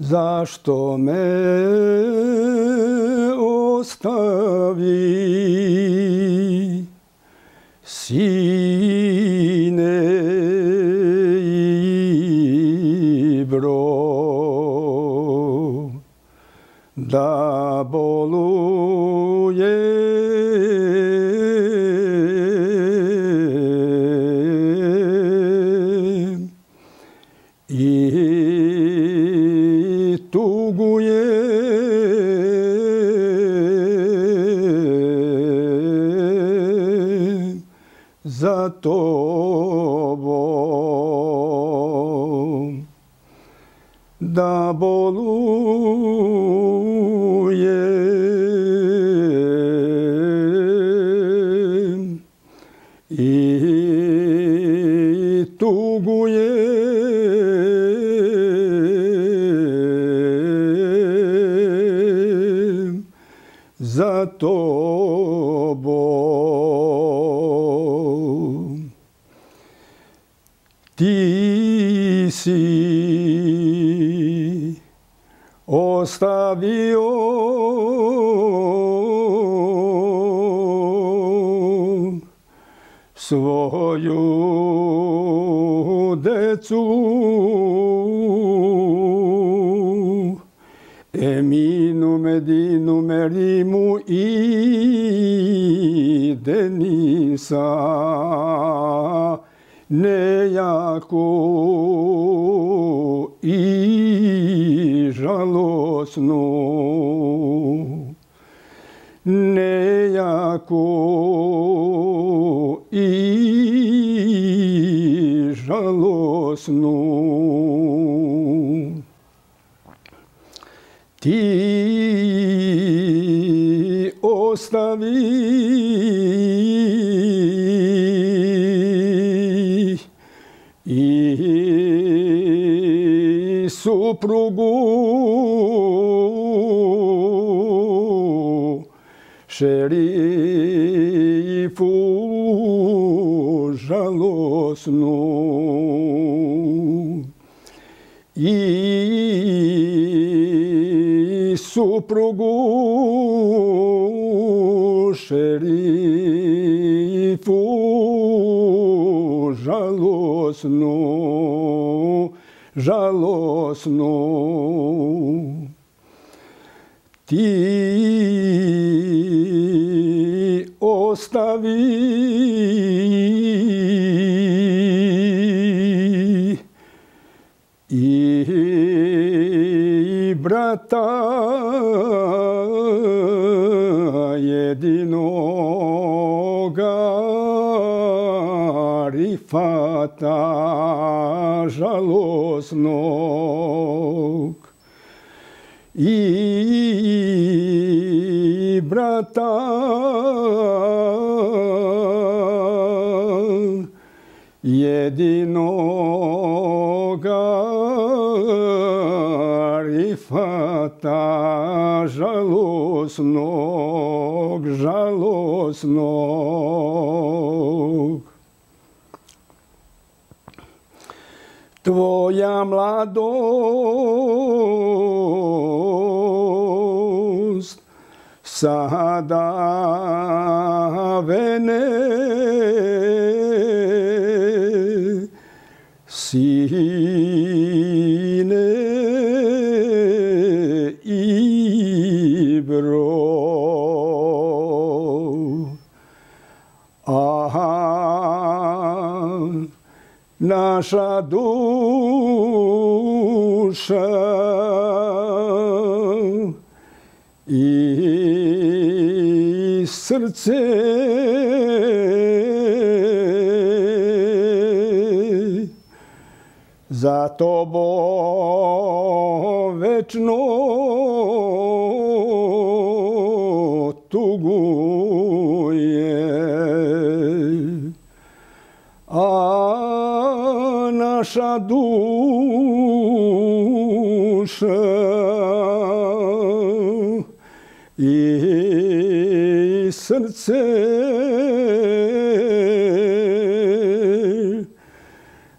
Zašto me ostavi, sine i bro da boluješ? za tobom. Da boluje i tugu si ostavio svoju decu Eminu Medinu Merimu i Denisa nejako i žalosno. Nejako i žalosno. Ti ostavi suprugu šerifu žalosnu i suprugu šerifu žalosnu žalosno. Ti ostavi i brata jedinoga marifata žalosnog i brata jedinoga marifata žalosnog, žalosnog. tvoja mladost sada vene si naša duša i srce za tobom večno tuguje. naša duša i srce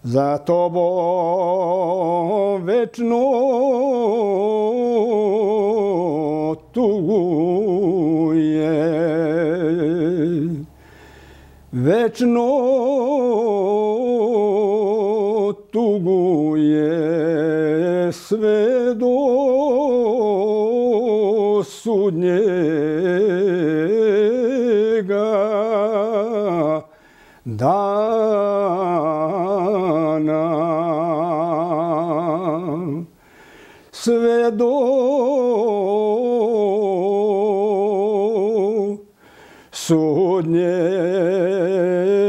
za tobom večno tuguje večno tuguje sve do sudnjega dana. Sve do sudnjega